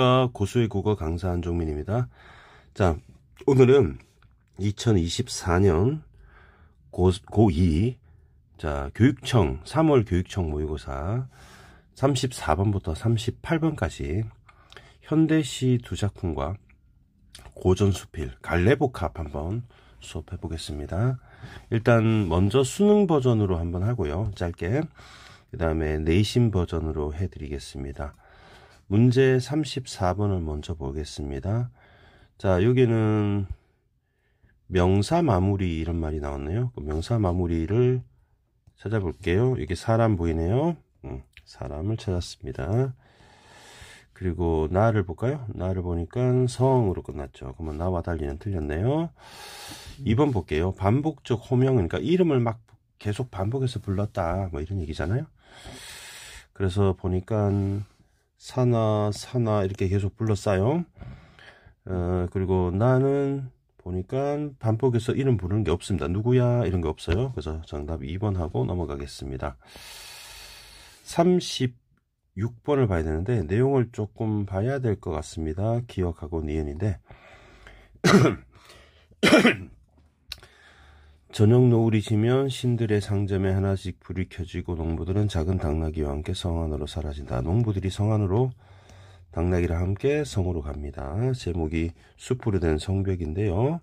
안녕하십니까 고수의 국어 강사 한종민입니다 자 오늘은 2024년 고, 고2 자 교육청 3월 교육청 모의고사 34번부터 38번까지 현대시 두 작품과 고전수필 갈래복합 한번 수업해 보겠습니다 일단 먼저 수능 버전으로 한번 하고요 짧게 그 다음에 내신 버전으로 해드리겠습니다 문제 34번을 먼저 보겠습니다. 자, 여기는 명사 마무리 이런 말이 나왔네요. 명사 마무리를 찾아볼게요. 이게 사람 보이네요. 음, 사람을 찾았습니다. 그리고 나를 볼까요? 나를 보니까 성으로 끝났죠. 그러면 나와 달리는 틀렸네요. 2번 볼게요. 반복적 호명 그러니까 이름을 막 계속 반복해서 불렀다. 뭐 이런 얘기잖아요. 그래서 보니까 사나 사나 이렇게 계속 불러싸요 어, 그리고 나는 보니까 반복해서 이름 부르는 게 없습니다 누구야 이런 게 없어요 그래서 정답 2번 하고 넘어가겠습니다 36번을 봐야 되는데 내용을 조금 봐야 될 것 같습니다 기억하고 니은인데 저녁 노을이 지면 신들의 상점에 하나씩 불이 켜지고 농부들은 작은 당나귀와 함께 성 안으로 사라진다. 농부들이 성 안으로 당나귀랑 함께 성으로 갑니다. 제목이 숲으로 된 성벽인데요.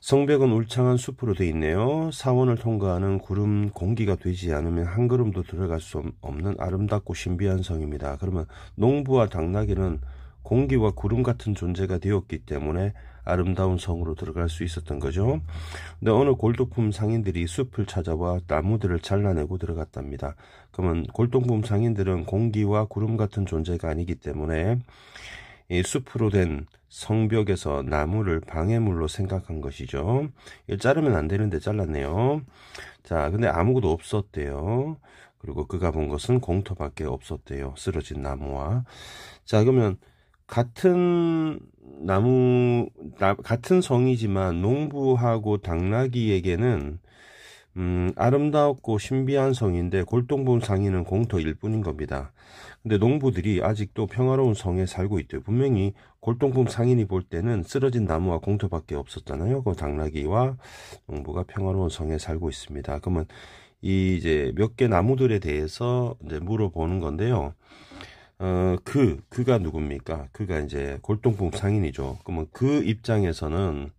성벽은 울창한 숲으로 되어 있네요. 사원을 통과하는 구름 공기가 되지 않으면 한 걸음도 들어갈 수 없는 아름답고 신비한 성입니다. 그러면 농부와 당나귀는 공기와 구름 같은 존재가 되었기 때문에 아름다운 성으로 들어갈 수 있었던 거죠. 근데 어느 골동품 상인들이 숲을 찾아와 나무들을 잘라내고 들어갔답니다. 그러면 골동품 상인들은 공기와 구름 같은 존재가 아니기 때문에 이 숲으로 된 성벽에서 나무를 방해물로 생각한 것이죠. 이걸 자르면 안 되는데 잘랐네요. 자, 근데 아무것도 없었대요. 그리고 그가 본 것은 공터밖에 없었대요. 쓰러진 나무와. 자, 그러면 같은 나무 나, 같은 성이지만 농부하고 당나귀에게는 음, 아름다웠고 신비한 성인데 골동품 상인은 공터일 뿐인 겁니다. 근데 농부들이 아직도 평화로운 성에 살고 있대요. 분명히 골동품 상인이 볼 때는 쓰러진 나무와 공터밖에 없었잖아요. 그 당나귀와 농부가 평화로운 성에 살고 있습니다. 그러면 이 이제 몇 개 나무들에 대해서 이제 물어보는 건데요. 어, 그, 그가 누굽니까? 그가 이제 골동품 상인이죠. 그러면 그 입장에서는,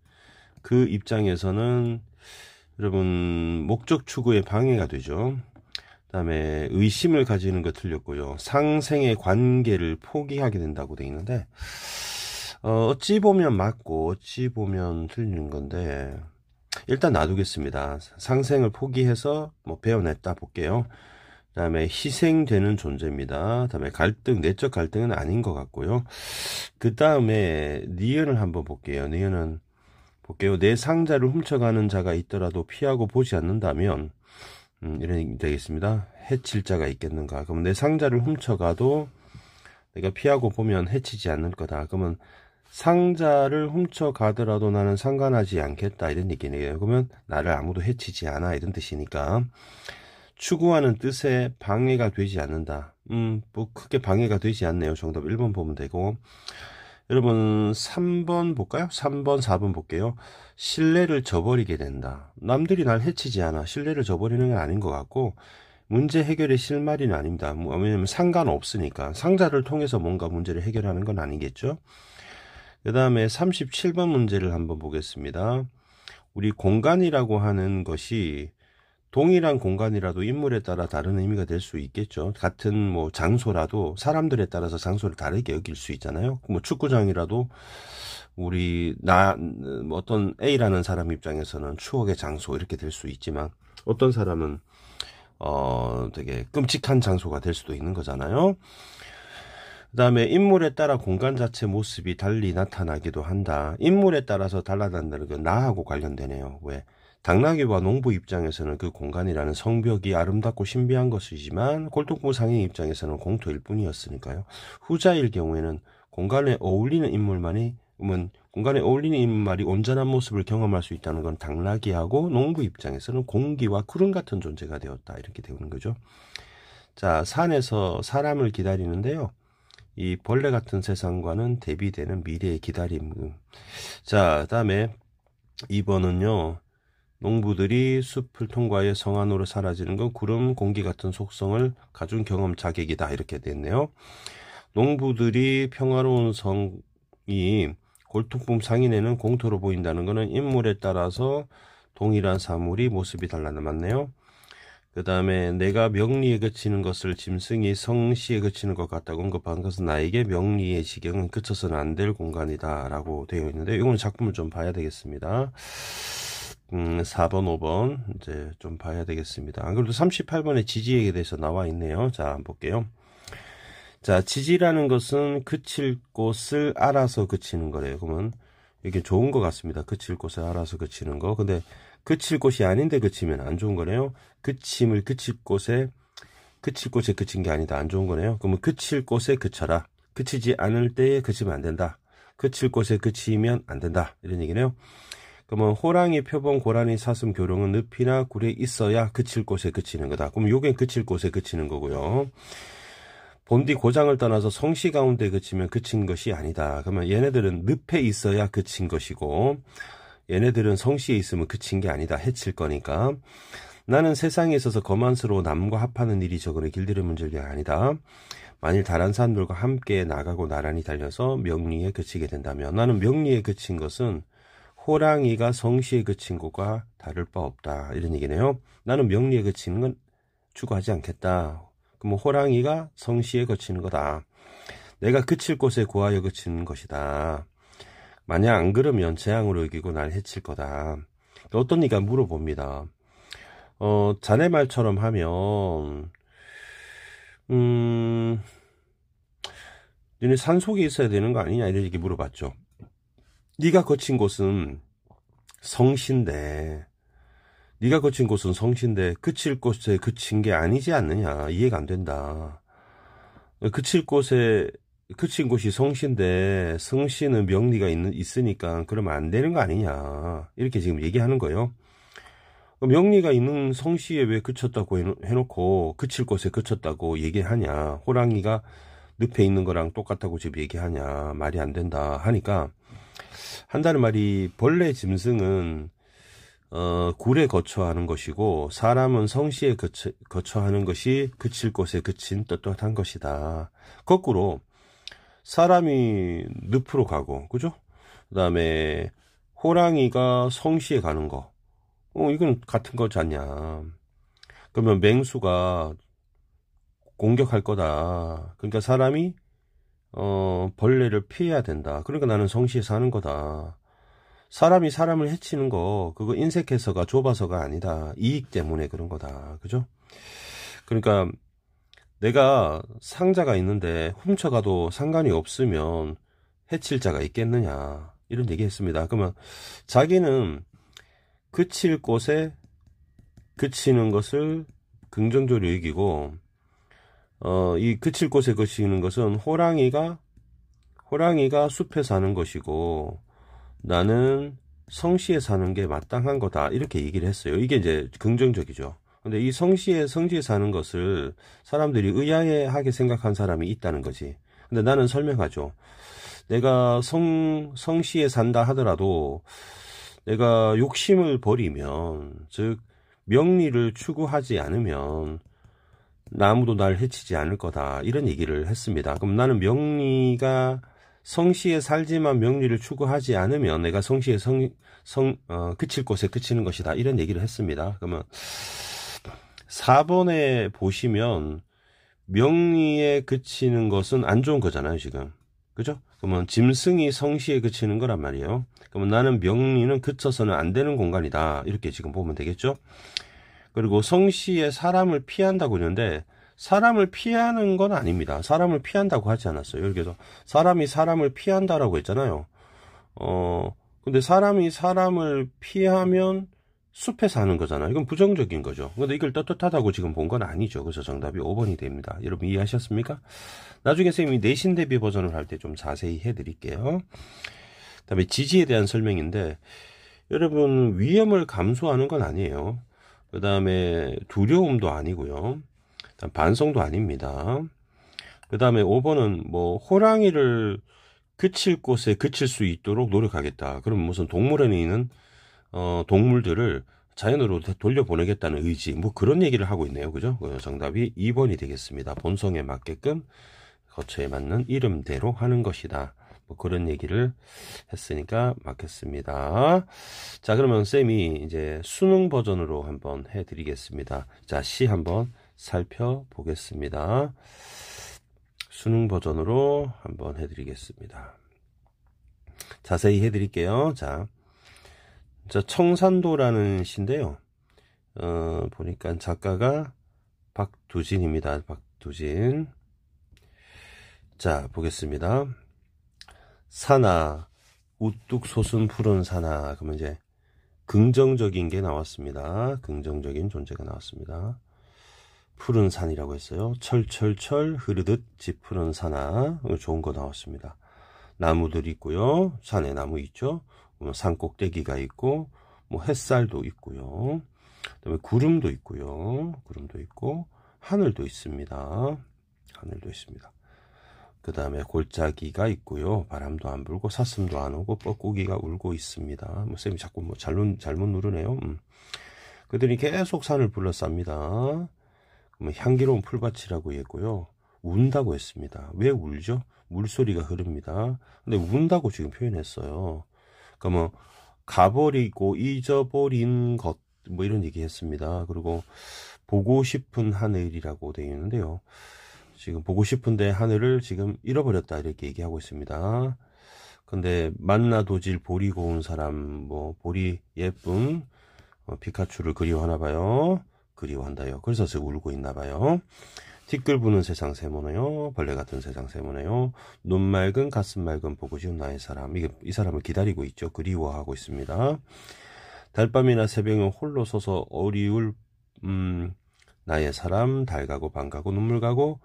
그 입장에서는, 여러분, 목적 추구에 방해가 되죠. 그 다음에 의심을 가지는 것 틀렸고요. 상생의 관계를 포기하게 된다고 돼 있는데, 어, 어찌 보면 맞고, 어찌 보면 틀리는 건데, 일단 놔두겠습니다. 상생을 포기해서 뭐 배워냈다 볼게요. 다음에 희생되는 존재입니다. 다음에 갈등, 내적 갈등은 아닌 것 같고요. 그 다음에 니은을 한번 볼게요. 니은은 볼게요. 내 상자를 훔쳐가는 자가 있더라도 피하고 보지 않는다면 음, 이런 얘기 되겠습니다. 해칠 자가 있겠는가? 그럼 내 상자를 훔쳐가도 내가 피하고 보면 해치지 않을 거다. 그러면 상자를 훔쳐가더라도 나는 상관하지 않겠다 이런 얘기네요. 그러면 나를 아무도 해치지 않아 이런 뜻이니까 추구하는 뜻에 방해가 되지 않는다. 음, 뭐 크게 방해가 되지 않네요. 정답 1번 보면 되고. 여러분 3번 볼까요? 3번, 4번 볼게요. 신뢰를 저버리게 된다. 남들이 날 해치지 않아. 신뢰를 저버리는 건 아닌 것 같고 문제 해결의 실마리는 아닙니다. 뭐, 왜냐면 상관없으니까 상자를 통해서 뭔가 문제를 해결하는 건 아니겠죠. 그 다음에 37번 문제를 한번 보겠습니다. 우리 공간이라고 하는 것이 동일한 공간이라도 인물에 따라 다른 의미가 될 수 있겠죠. 같은 뭐 장소라도 사람들에 따라서 장소를 다르게 여길 수 있잖아요. 뭐 축구장이라도 우리 나 뭐 어떤 A라는 사람 입장에서는 추억의 장소 이렇게 될 수 있지만 어떤 사람은 어 되게 끔찍한 장소가 될 수도 있는 거잖아요. 그다음에 인물에 따라 공간 자체 모습이 달리 나타나기도 한다. 인물에 따라서 달라다는건 나하고 관련되네요. 왜? 당나귀와 농부 입장에서는 그 공간이라는 성벽이 아름답고 신비한 것이지만 골통부 상인 입장에서는 공터일 뿐이었으니까요. 후자일 경우에는 공간에 어울리는 인물만이 은 공간에 어울리는 인물이 온전한 모습을 경험할 수 있다는 건 당나귀하고 농부 입장에서는 공기와 구름 같은 존재가 되었다 이렇게 되는 거죠. 자 산에서 사람을 기다리는데요. 이 벌레 같은 세상과는 대비되는 미래의 기다림. 음. 자, 그다음에 2번은요. 농부들이 숲을 통과해 성 안으로 사라지는 건 구름 공기 같은 속성을 가진 경험 자객이다 이렇게 됐네요. 농부들이 평화로운 성이 골통품 상인에는 공터로 보인다는 것은 인물에 따라서 동일한 사물이 모습이 달라맞네요. 그 다음에 내가 명리에 그치는 것을 짐승이 성시에 그치는 것 같다고 언급한 것은 나에게 명리의 지경은 그쳐서는 안 될 공간이다 라고 되어 있는데 이건 작품을 좀 봐야 되겠습니다. 음, 4번, 5번 이제 좀 봐야 되겠습니다. 안 그래도 38번에 지지에 대해서 나와 있네요. 자, 한번 볼게요. 자, 지지라는 것은 그칠 곳을 알아서 그치는 거래요. 그러면 이게 좋은 것 같습니다. 그칠 곳을 알아서 그치는 거. 근데 그칠 곳이 아닌데 그치면 안 좋은 거네요. 그침을 그칠 곳에 그칠 곳에 그친 게 아니다. 안 좋은 거네요. 그러면 그칠 곳에 그쳐라. 그치지 않을 때에 그치면 안 된다. 그칠 곳에 그치면 안 된다. 이런 얘기네요. 그러면 호랑이, 표범, 고라니, 사슴, 교룡은 늪이나 굴에 있어야 그칠 곳에 그치는 거다. 그럼 요게 그칠 곳에 그치는 거고요. 본디 고장을 떠나서 성시 가운데 그치면 그친 것이 아니다. 그러면 얘네들은 늪에 있어야 그친 것이고 얘네들은 성시에 있으면 그친 게 아니다. 해칠 거니까. 나는 세상에 있어서 거만스러워 남과 합하는 일이 적으니 길들여 문질게 아니다. 만일 다른 사람들과 함께 나가고 나란히 달려서 명리에 그치게 된다면 나는 명리에 그친 것은 호랑이가 성시에 그친 것과 다를 바 없다. 이런 얘기네요. 나는 명리에 그치는 건 추구하지 않겠다. 그럼 뭐 호랑이가 성시에 그치는 거다. 내가 그칠 곳에 구하여 그치는 것이다. 만약 안 그러면 재앙으로 이기고날 해칠 거다. 어떤 이가 물어봅니다. 어, 자네 말처럼 하면, 음, 너네 산 속에 있어야 되는 거 아니냐? 이렇게 물어봤죠. 네가 거친 곳은 성신데 네가 거친 곳은 성신데 그칠 곳에 그친 게 아니지 않느냐 이해가 안 된다. 그칠 곳에 그친 곳이 성신데 성신은 명리가 있 있으니까 그러면 안 되는 거 아니냐 이렇게 지금 얘기하는 거예요. 명리가 있는 성씨에 왜 그쳤다고 해놓고 그칠 곳에 그쳤다고 얘기하냐 호랑이가 늪에 있는 거랑 똑같다고 지금 얘기하냐 말이 안 된다 하니까 한다는 말이 벌레 짐승은 어, 굴에 거처하는 것이고 사람은 성시에 거처, 거처하는 것이 그칠 곳에 그친 떳떳한 것이다. 거꾸로 사람이 늪으로 가고 그죠? 그다음에 호랑이가 성시에 가는 거. 어, 이건 같은 거지 않냐. 그러면 맹수가 공격할 거다. 그러니까 사람이 어, 벌레를 피해야 된다. 그러니까 나는 성시에 사는 거다. 사람이 사람을 해치는 거, 그거 인색해서가 좁아서가 아니다. 이익 때문에 그런 거다. 그죠? 그러니까 내가 상자가 있는데 훔쳐가도 상관이 없으면 해칠 자가 있겠느냐. 이런 얘기 했습니다. 그러면 자기는 그칠 곳에 그치는 것을 긍정적으로 이기고 어, 이 그칠 곳에 거시는 것은 호랑이가 호랑이가 숲에 사는 것이고 나는 성시에 사는 게 마땅한 거다 이렇게 얘기를 했어요. 이게 이제 긍정적이죠. 근데 이 성시에 성지에 사는 것을 사람들이 의아해하게 생각한 사람이 있다는 거지. 근데 나는 설명하죠. 내가 성 성시에 산다 하더라도 내가 욕심을 버리면 즉 명리를 추구하지 않으면 나무도 날 해치지 않을 거다 이런 얘기를 했습니다. 그럼 나는 명리가 성시에 살지만 명리를 추구하지 않으면 내가 성시에 성, 성, 어, 그칠 곳에 그치는 것이다. 이런 얘기를 했습니다. 그러면 4번에 보시면 명리에 그치는 것은 안 좋은 거잖아요, 지금. 그죠? 그러면 짐승이 성시에 그치는 거란 말이에요. 그러면 나는 명리는 그쳐서는 안 되는 공간이다. 이렇게 지금 보면 되겠죠? 그리고 성씨의 사람을 피한다고 했는데 사람을 피하는 건 아닙니다. 사람을 피한다고 하지 않았어요. 여기서 사람이 사람을 피한다라고 했잖아요. 어, 근데 사람이 사람을 피하면 숲에 사는 거잖아요. 이건 부정적인 거죠. 근데 이걸 떳떳하다고 지금 본 건 아니죠. 그래서 정답이 5번이 됩니다. 여러분 이해하셨습니까? 나중에 선생님이 내신 대비 버전을 할 때 좀 자세히 해드릴게요. 그 다음에 지지에 대한 설명인데, 여러분 위험을 감소하는 건 아니에요. 그 다음에 두려움도 아니고요. 반성도 아닙니다. 그 다음에 5번은 뭐 호랑이를 그칠 곳에 그칠 수 있도록 노력하겠다. 그럼 무슨 동물원에 있는 어, 동물들을 자연으로 돌려보내겠다는 의지 뭐 그런 얘기를 하고 있네요. 그죠? 그 정답이 2번이 되겠습니다. 본성에 맞게끔 거처에 맞는 이름대로 하는 것이다. 뭐 그런 얘기를 했으니까 맞겠습니다. 자, 그러면 쌤이 이제 수능 버전으로 한번 해드리겠습니다. 자, 시 한번 살펴보겠습니다. 수능 버전으로 한번 해드리겠습니다. 자세히 해드릴게요. 자, 저 청산도라는 시인데요. 어, 보니까 작가가 박두진입니다. 박두진. 자, 보겠습니다. 산하 우뚝 솟은 푸른 산하 그러면 이제 긍정적인 게 나왔습니다. 긍정적인 존재가 나왔습니다. 푸른 산이라고 했어요. 철철철 흐르듯 짙푸른 산하 좋은 거 나왔습니다. 나무들 있고요. 산에 나무 있죠. 뭐 산 꼭대기가 있고 뭐 햇살도 있고요. 그다음에 구름도 있고요. 구름도 있고 하늘도 있습니다. 하늘도 있습니다. 그 다음에 골짜기가 있고요. 바람도 안 불고 사슴도 안 오고 뻐꾸기가 울고 있습니다. 뭐 쌤이 자꾸 뭐 잘못, 잘못 누르네요. 음. 그들이 계속 산을 불러쌉니다 뭐 향기로운 풀밭이라고 했고요. 운다고 했습니다. 왜 울죠? 물소리가 흐릅니다. 근데 운다고 지금 표현했어요. 그러니까 뭐 가버리고 잊어버린 것 뭐 이런 얘기 했습니다. 그리고 보고 싶은 하늘이라고 되어 있는데요. 지금 보고 싶은데 하늘을 지금 잃어버렸다 이렇게 얘기하고 있습니다. 근데 만나 도질 보리 고운 사람 뭐 보리 예쁨 어, 피카츄를 그리워하나 봐요. 그리워한다요. 그래서 지금 울고 있나 봐요. 티끌 부는 세상 세모네요. 벌레 같은 세상 세모네요. 눈 맑은 가슴 맑은 보고 싶은 나의 사람. 이게 이 사람을 기다리고 있죠. 그리워하고 있습니다. 달밤이나 새벽에 홀로 서서 어리울 음 나의 사람 달 가고 밤 가고 눈물 가고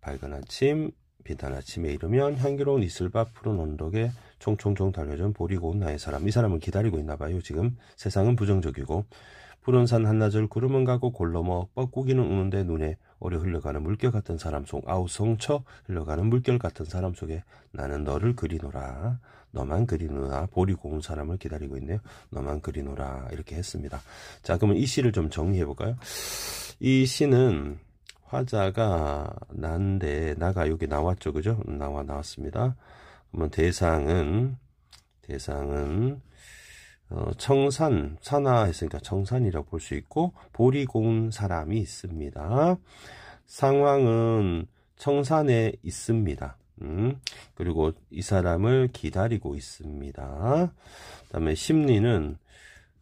밝은 아침, 비단 아침에 이르면 향기로운 이슬밭 푸른 언덕에 총총총 달려준 보리 고운 나의 사람. 이 사람은 기다리고 있나 봐요. 지금 세상은 부정적이고 푸른 산 한나절 구름은 가고 골로머 뻐꾸기는 우는데 눈에 오래 흘러가는 물결 같은 사람 속 아우 성쳐 흘러가는 물결 같은 사람 속에 나는 너를 그리노라. 너만 그리노라. 보리 고운 사람을 기다리고 있네요. 너만 그리노라. 이렇게 했습니다. 자, 그러면 이 시를 좀 정리해 볼까요? 이 시는 화자가 난데 나가 여기 나왔죠 그죠 나와 나왔습니다 그러면 대상은 대상은 어, 청산 산하 했으니까 청산이라고 볼 수 있고 보리 공운 사람이 있습니다 상황은 청산에 있습니다 음, 그리고 이 사람을 기다리고 있습니다 그 다음에 심리는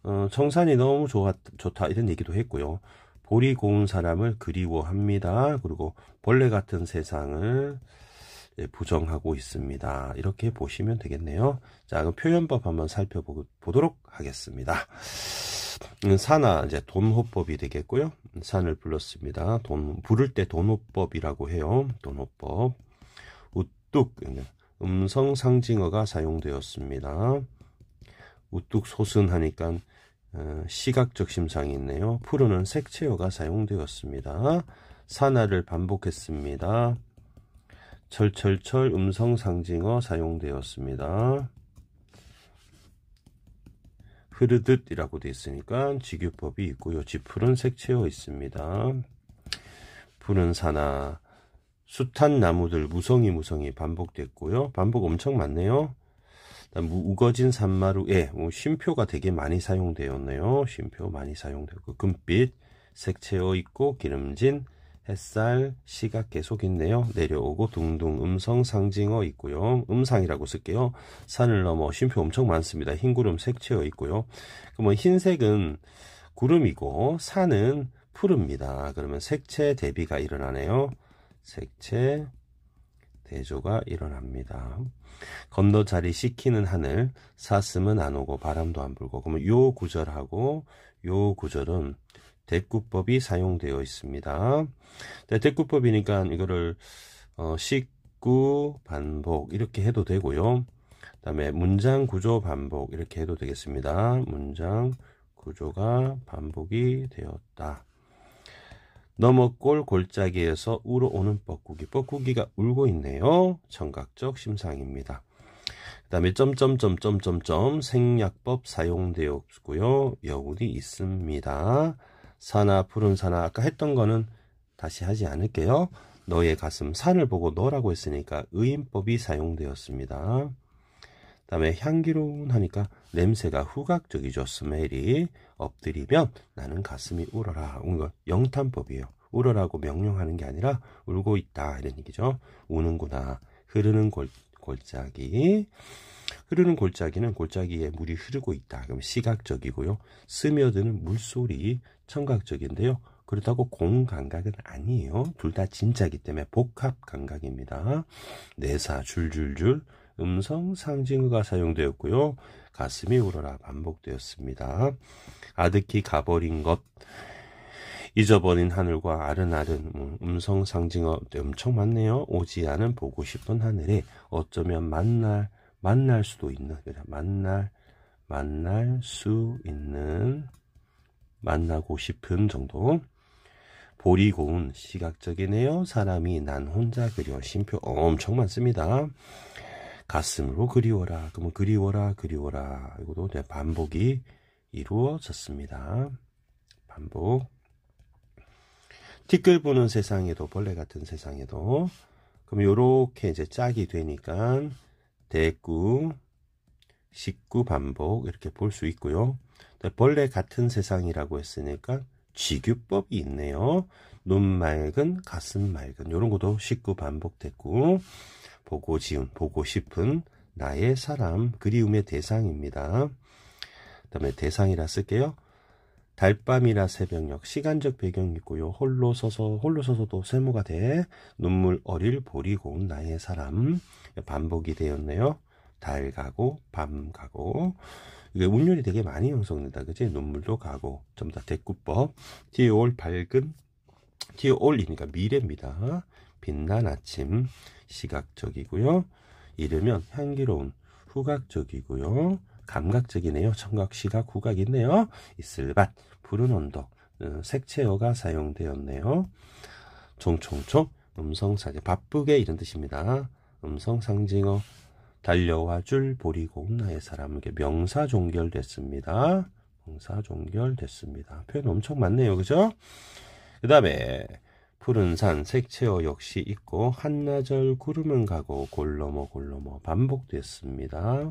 어, 청산이 너무 좋았, 좋다 이런 얘기도 했고요 보리 고운 사람을 그리워합니다. 그리고 벌레 같은 세상을 예, 부정하고 있습니다. 이렇게 보시면 되겠네요. 자, 그럼 표현법 한번 살펴보도록 하겠습니다. 음, 산화, 이제 돈호법이 되겠고요. 산을 불렀습니다. 돈, 부를 때 돈호법이라고 해요. 돈호법. 우뚝, 음성 상징어가 사용되었습니다. 우뚝 소순하니까 어, 시각적 심상이 있네요. 푸르는 색채어가 사용되었습니다. 산화를 반복했습니다. 철철철 음성 상징어 사용되었습니다. 흐르듯이라고 되어 있으니까 직유법이 있고요. 지푸른 색채어 있습니다. 푸른 산화, 숱한 나무들 무성이 무성이 반복됐고요. 반복 엄청 많네요. 우거진 산마루에 예, 뭐, 쉼표가 되게 많이 사용되었네요. 쉼표 많이 사용되고 금빛 색채어 있고 기름진 햇살 시각 계속 있네요. 내려오고 둥둥 음성 상징어 있고요. 음상이라고 쓸게요. 산을 넘어 쉼표 엄청 많습니다. 흰 구름 색채어 있고요. 그러면 뭐, 흰색은 구름이고 산은 푸릅니다. 그러면 색채 대비가 일어나네요. 색채 대조가 일어납니다. 건너 자리 시키는 하늘, 사슴은 안 오고 바람도 안 불고. 그러면 요 구절하고 요 구절은 대꾸법이 사용되어 있습니다. 대꾸법이니까 이거를 어, 식구 반복 이렇게 해도 되고요. 그 다음에 문장 구조 반복 이렇게 해도 되겠습니다. 문장 구조가 반복이 되었다. 넘어 골 골짜기에서 우러오는 뻐꾸기. 뻐꾸기가 울고 있네요. 청각적 심상입니다. 그 다음에 점점점점점점 생략법 사용되었고요 여운이 있습니다. 산아 푸른 산아 아까 했던 거는 다시 하지 않을게요. 너의 가슴 산을 보고 너라고 했으니까 의인법이 사용되었습니다. 그 다음에 향기로운 하니까 냄새가 후각적이죠. 스멜이 엎드리면 나는 가슴이 울어라. 영탄법이에요. 울어라고 명령하는 게 아니라 울고 있다 이런 얘기죠. 우는구나. 흐르는 골, 골짜기. 흐르는 골짜기는 골짜기에 물이 흐르고 있다. 그럼 시각적이고요. 스며드는 물소리 청각적인데요. 그렇다고 공 감각은 아니에요. 둘 다 진짜기 때문에 복합 감각입니다. 내사 줄줄줄 음성 상징어가 사용되었고요. 가슴이 울어라 반복되었습니다. 아득히 가버린 것 잊어버린 하늘과 아른아른 음, 음성 상징어 엄청 많네요. 오지 않은 보고 싶은 하늘에 어쩌면 만날 만날 수도 있는 만날 만날 수 있는 만나고 싶은 정도 보리고운 시각적이네요. 사람이 난 혼자 그려 심표 엄청 많습니다. 가슴으로 그리워라. 그러면 그리워라, 그리워라. 이것도 이제 반복이 이루어졌습니다. 반복. 티끌 보는 세상에도 벌레 같은 세상에도 그럼 요렇게 이제 짝이 되니까 대구 식구 반복 이렇게 볼 수 있고요. 벌레 같은 세상이라고 했으니까 지규법이 있네요. 눈 맑은 가슴 맑은 요런 것도 식구 반복 대구 보고 지음, 보고 싶은 나의 사람, 그리움의 대상입니다. 그 다음에 대상이라 쓸게요. 달밤이라 새벽녘 시간적 배경이 있고요. 홀로 서서 홀로 서서도 세모가 돼 눈물 어릴 보리 고운 나의 사람 반복이 되었네요. 달 가고 밤 가고 이게 운율이 되게 많이 형성된다 그지 눈물도 가고 좀 더 대꾸법 뒤에 올 밝은 뒤에 올이니까 미래입니다. 빛난 아침 시각적이고요. 이르면 향기로운 후각적이고요. 감각적이네요. 청각, 시각, 후각이네요. 이슬밭, 푸른 언덕, 어, 색채어가 사용되었네요. 총총총, 음성사제, 바쁘게 이런 뜻입니다. 음성상징어, 달려와 줄 보리고 나의 사람에게 명사 종결됐습니다. 명사 종결됐습니다. 표현 엄청 많네요. 그죠? 그 다음에 푸른 산 색채어 역시 있고 한나절 구름은 가고 골러머 골러머 반복됐습니다.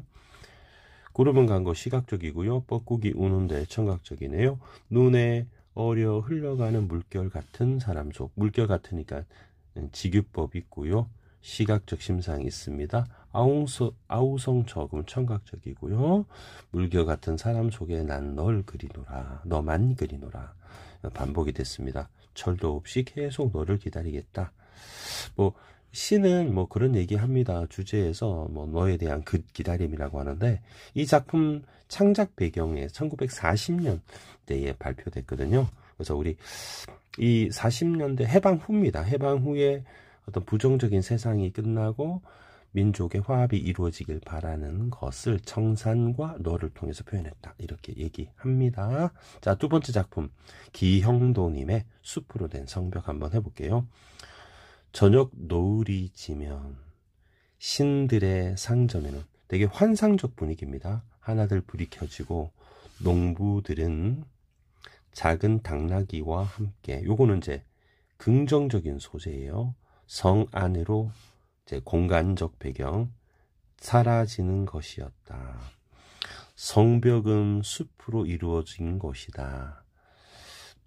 구름은 간 거 시각적이고요. 뻐꾸기 우는데 청각적이네요. 눈에 어려 흘러가는 물결 같은 사람 속 물결 같으니까 지규법 있고요. 시각적 심상이 있습니다. 아웅서, 아우성 저금 청각적이고요. 물결 같은 사람 속에 난 널 그리노라. 너만 그리노라. 반복이 됐습니다. 절도 없이 계속 너를 기다리겠다. 뭐 시는 뭐 그런 얘기합니다. 주제에서 뭐 너에 대한 그 기다림이라고 하는데 이 작품 창작 배경에 1940년대에 발표됐거든요. 그래서 우리 이 40년대 해방 후입니다. 해방 후에 어떤 부정적인 세상이 끝나고 민족의 화합이 이루어지길 바라는 것을 청산과 너를 통해서 표현했다. 이렇게 얘기합니다. 자, 두 번째 작품 기형도님의 숲으로 된 성벽 한번 해볼게요. 저녁 노을이 지면 신들의 상점에는 되게 환상적 분위기입니다. 하나들 불이 켜지고 농부들은 작은 당나귀와 함께 요거는 이제 긍정적인 소재예요. 성 안으로 제 공간적 배경 사라지는 것이었다. 성벽은 숲으로 이루어진 것이다.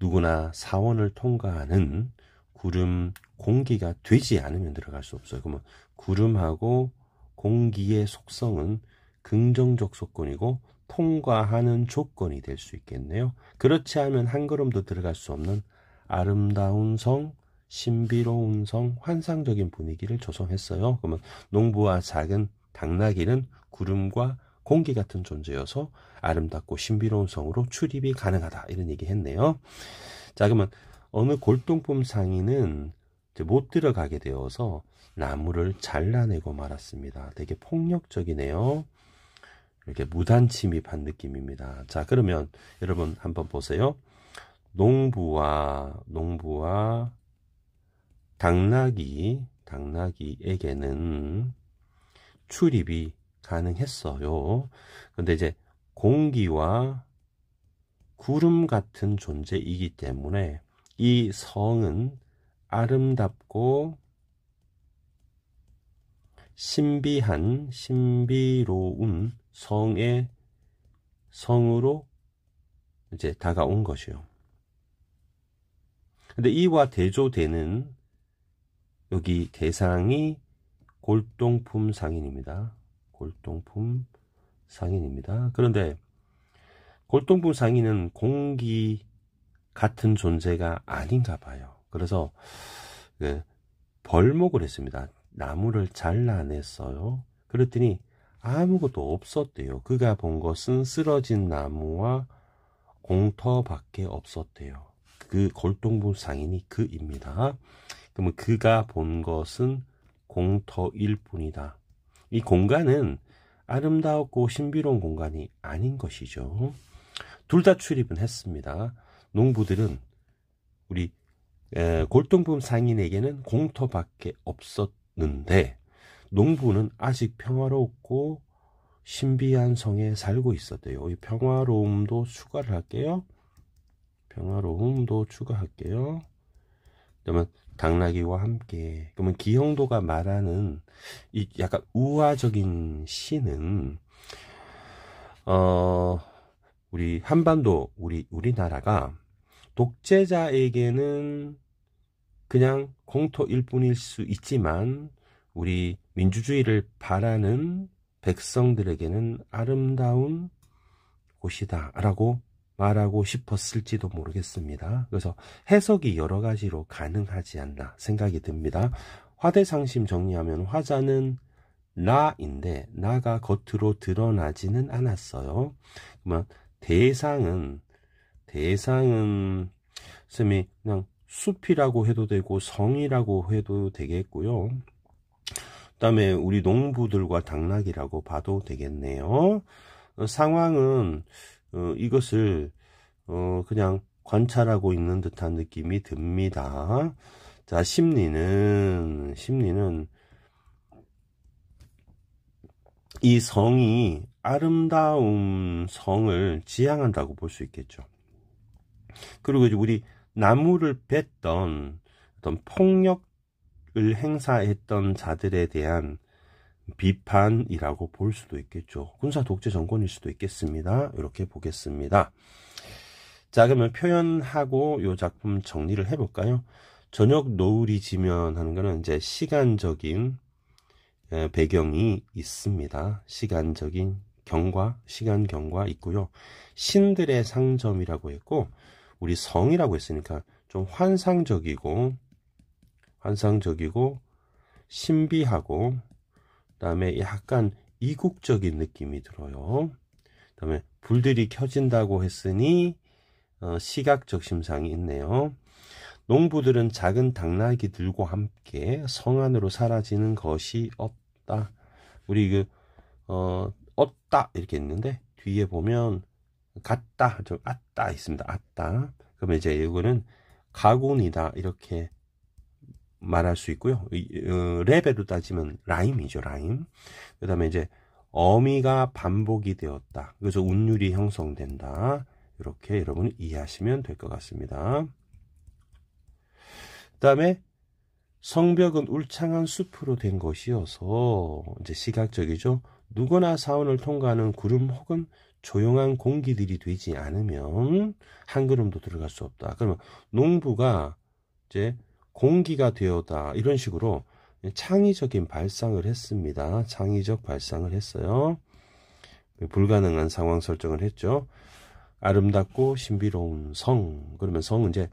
누구나 사원을 통과하는 구름 공기가 되지 않으면 들어갈 수 없어요. 그러면 구름하고 공기의 속성은 긍정적 조건이고 통과하는 조건이 될 수 있겠네요. 그렇지 않으면 한 걸음도 들어갈 수 없는 아름다운 성 신비로운 성 환상적인 분위기를 조성했어요. 그러면 농부와 작은 당나귀는 구름과 공기 같은 존재여서 아름답고 신비로운 성으로 출입이 가능하다 이런 얘기 했네요. 자 그러면 어느 골동품 상인은 못 들어가게 되어서 나무를 잘라내고 말았습니다. 되게 폭력적이네요. 이렇게 무단 침입한 느낌입니다. 자 그러면 여러분 한번 보세요. 농부와 농부와 당나귀, 당나귀에게는 출입이 가능했어요. 근데 이제 공기와 구름 같은 존재이기 때문에 이 성은 아름답고 신비한 신비로운 성의 성으로 이제 다가온 것이요. 근데 이와 대조되는 여기 대상이 골동품 상인입니다. 골동품 상인입니다. 그런데 골동품 상인은 공기 같은 존재가 아닌가 봐요. 그래서 그 벌목을 했습니다. 나무를 잘라냈어요. 그랬더니 아무것도 없었대요. 그가 본 것은 쓰러진 나무와 공터밖에 없었대요. 그 골동품 상인이 그입니다. 그러면 그가 본 것은 공터일 뿐이다. 이 공간은 아름다웠고 신비로운 공간이 아닌 것이죠. 둘 다 출입은 했습니다. 농부들은 우리 골동품 상인에게는 공터밖에 없었는데 농부는 아직 평화롭고 신비한 성에 살고 있었대요. 이 평화로움도 추가를 할게요. 평화로움도 추가할게요. 그러면 당나귀와 함께 그러면 기형도가 말하는 이 약간 우화적인 시는 어 우리 한반도 우리 우리나라가 독재자에게는 그냥 공토일 뿐일 수 있지만 우리 민주주의를 바라는 백성들에게는 아름다운 곳이다라고 말하고 싶었을지도 모르겠습니다. 그래서 해석이 여러 가지로 가능하지 않나 생각이 듭니다. 화대상심 정리하면 화자는 나인데 나가 겉으로 드러나지는 않았어요. 그러면 대상은 대상은 쌤이 그냥 숲이라고 해도 되고 성이라고 해도 되겠고요. 그다음에 우리 농부들과 당락이라고 봐도 되겠네요. 상황은 어, 이것을 어, 그냥 관찰하고 있는 듯한 느낌이 듭니다. 자, 심리는 심리는 이 성이 아름다운 성을 지향한다고 볼 수 있겠죠. 그리고 이제 우리 나무를 뱉던 어떤 폭력을 행사했던 자들에 대한 비판이라고 볼 수도 있겠죠. 군사 독재 정권일 수도 있겠습니다. 이렇게 보겠습니다. 자, 그러면 표현하고 이 작품 정리를 해볼까요? 저녁 노을이 지면 하는 거는 이제 시간적인 배경이 있습니다. 시간적인 경과, 시간 경과 있고요. 신들의 상점이라고 했고, 우리 성이라고 했으니까 좀 환상적이고, 환상적이고, 신비하고, 다음에 약간 이국적인 느낌이 들어요. 그 다음에 불들이 켜진다고 했으니 어, 시각적 심상이 있네요. 농부들은 작은 당나귀들과 함께 성 안으로 사라지는 것이 없다. 우리 그 어, 없다 이렇게 있는데 뒤에 보면 갔다좀 왔다 있습니다. 왔다. 그러면 이제 이거는 가군이다 이렇게 말할 수 있고요. 레벨로 어, 따지면 라임이죠, 라임. 그 다음에 이제 어미가 반복이 되었다. 그래서 운율이 형성된다. 이렇게 여러분이 이해하시면 될 것 같습니다. 그 다음에 성벽은 울창한 숲으로 된 것이어서 이제 시각적이죠. 누구나 사원을 통과하는 구름 혹은 조용한 공기들이 되지 않으면 한 걸음도 들어갈 수 없다. 그러면 농부가 이제 공기가 되었다 이런 식으로 창의적인 발상을 했습니다. 창의적 발상을 했어요. 불가능한 상황 설정을 했죠. 아름답고 신비로운 성. 그러면 성은 이제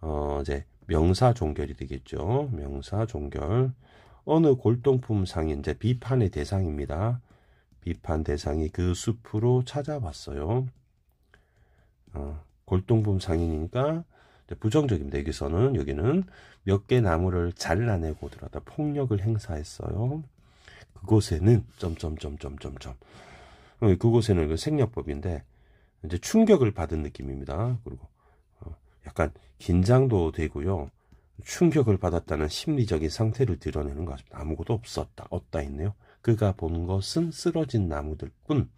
어 이제 명사 종결이 되겠죠. 명사 종결. 어느 골동품 상인 이제 비판의 대상입니다. 비판 대상이 그 숲으로 찾아왔어요. 어, 골동품 상인이니까 부정적입니다. 여기서는 여기는 몇 개 나무를 잘라내고 들어다 폭력을 행사했어요. 그곳에는 점점점점점점 어, 그곳에는 그 생략법인데 이제 충격을 받은 느낌입니다. 그리고 어, 약간 긴장도 되고요. 충격을 받았다는 심리적인 상태를 드러내는 것 같습니다. 아무것도 없었다, 없다 했네요 그가 본 것은 쓰러진 나무들 뿐.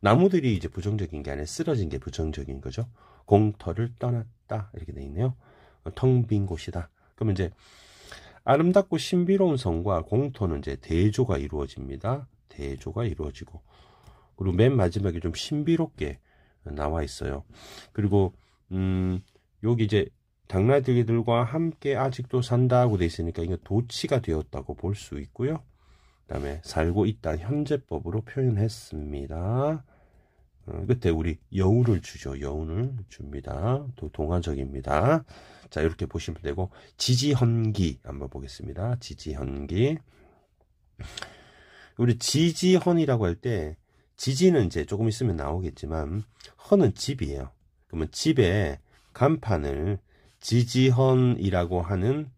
나무들이 이제 부정적인 게 아니라 쓰러진 게 부정적인 거죠. 공터를 떠났다 이렇게 돼 있네요. 텅 빈 곳이다. 그러면 이제 아름답고 신비로운 성과 공터는 이제 대조가 이루어집니다. 대조가 이루어지고 그리고 맨 마지막에 좀 신비롭게 나와 있어요. 그리고 음 여기 이제 당나귀들과 함께 아직도 산다 하고 돼 있으니까 이거 도치가 되었다고 볼 수 있고요. 그다음에 살고 있다 현재법으로 표현했습니다. 어, 그때 우리 여운을 주죠. 여운을 줍니다. 또 동화적입니다. 자, 이렇게 보시면 되고 지지헌기 한번 보겠습니다. 지지헌기. 우리 지지헌이라고 할 때 지지는 이제 조금 있으면 나오겠지만 헌은 집이에요. 그러면 집에 간판을 지지헌이라고 하는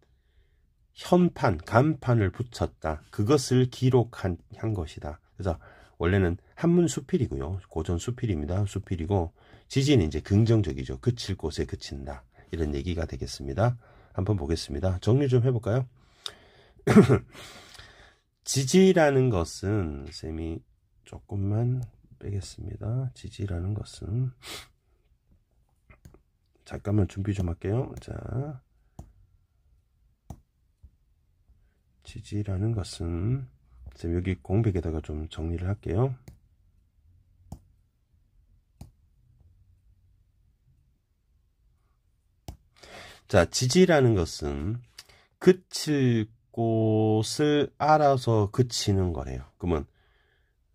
현판, 간판을 붙였다. 그것을 기록한 한 것이다. 그래서 원래는 한문 수필이고요. 고전 수필입니다. 수필이고 지진이 이제 긍정적이죠. 그칠 곳에 그친다. 이런 얘기가 되겠습니다. 한번 보겠습니다. 정리 좀 해볼까요? 지지라는 것은 쌤이 조금만 빼겠습니다. 지지라는 것은 잠깐만 준비 좀 할게요. 자, 지지라는 것은 지금 여기 공백에다가 좀 정리를 할게요. 자, 지지라는 것은 그칠 곳을 알아서 그치는 거예요. 그러면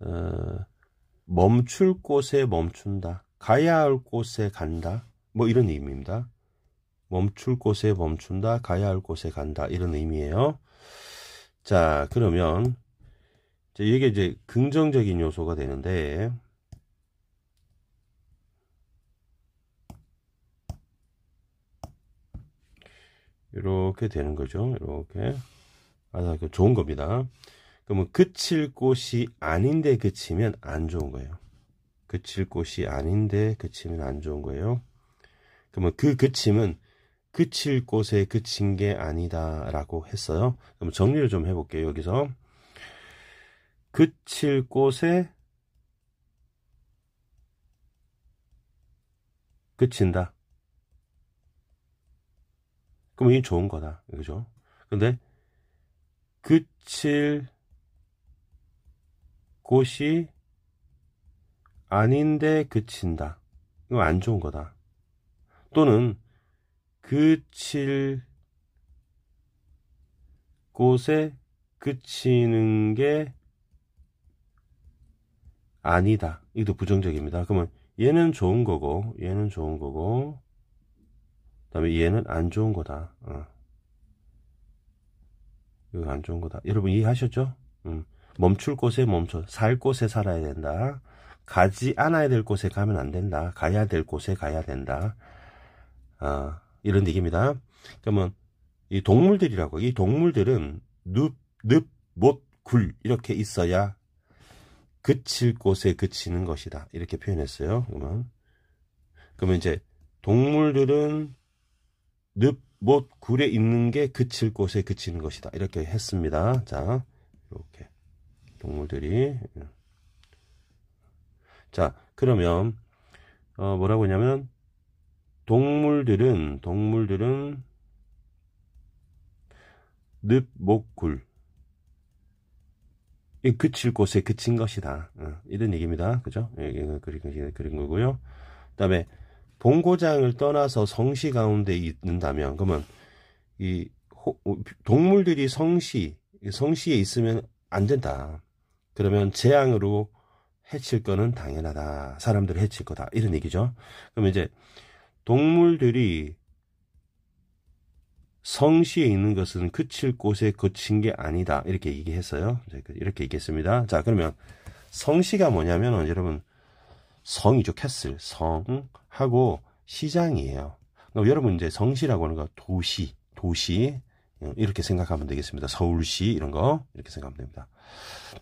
어, 멈출 곳에 멈춘다. 가야 할 곳에 간다. 뭐 이런 의미입니다. 멈출 곳에 멈춘다. 가야 할 곳에 간다. 이런 의미예요. 자, 그러면 이게 이제 긍정적인 요소가 되는데 이렇게 되는 거죠. 이렇게 아, 좋은 겁니다. 그러면 그칠 곳이 아닌데 그치면 안 좋은 거예요. 그칠 곳이 아닌데 그치면 안 좋은 거예요. 그러면 그 그침은 그칠 곳에 그친 게 아니다라고 했어요. 그럼 정리를 좀 해볼게요. 여기서 그칠 곳에 그친다. 그럼 이게 좋은 거다. 그죠? 근데 그칠 곳이 아닌데 그친다. 이거 안 좋은 거다. 또는 그칠 곳에 그치는 게 아니다. 이것도 부정적입니다. 그러면 얘는 좋은 거고 얘는 좋은 거고 그다음에 얘는 안 좋은 거다. 어. 이거 안 좋은 거다. 여러분 이해하셨죠? 음. 멈출 곳에 멈춰 살 곳에 살아야 된다. 가지 않아야 될 곳에 가면 안 된다. 가야 될 곳에 가야 된다. 아, 이런 얘기입니다. 그러면 이 동물들이라고 이 동물들은 늪, 늪, 못, 굴 이렇게 있어야 그칠 곳에 그치는 것이다. 이렇게 표현했어요. 그러면 그러면 이제 동물들은 늪, 못, 굴에 있는 게 그칠 곳에 그치는 것이다. 이렇게 했습니다. 자, 이렇게 동물들이 자 그러면 어, 뭐라고 했냐면 동물들은 동물들은 늪, 목, 굴 예, 그칠 곳에 그친 것이다. 어, 이런 얘기입니다. 그죠? 예, 예, 그, 그린, 그린 거고요. 그 다음에, 본고장을 떠나서 성시 가운데 있는다면, 그러면, 이, 호, 어, 동물들이 성시, 성시에 있으면 안 된다. 그러면 재앙으로 해칠 거는 당연하다. 사람들을 해칠 거다. 이런 얘기죠. 그럼 이제, 동물들이 성시에 있는 것은 그칠 곳에 그친 게 아니다. 이렇게 얘기했어요. 그 이렇게 얘기했습니다. 자, 그러면 성시가 뭐냐면 여러분 성이죠. 캐슬. 성하고 시장이에요. 그럼 그러니까 여러분 이제 성시라고 하는 거 도시, 도시 어, 이렇게 생각하면 되겠습니다. 서울시 이런 거 이렇게 생각하면 됩니다.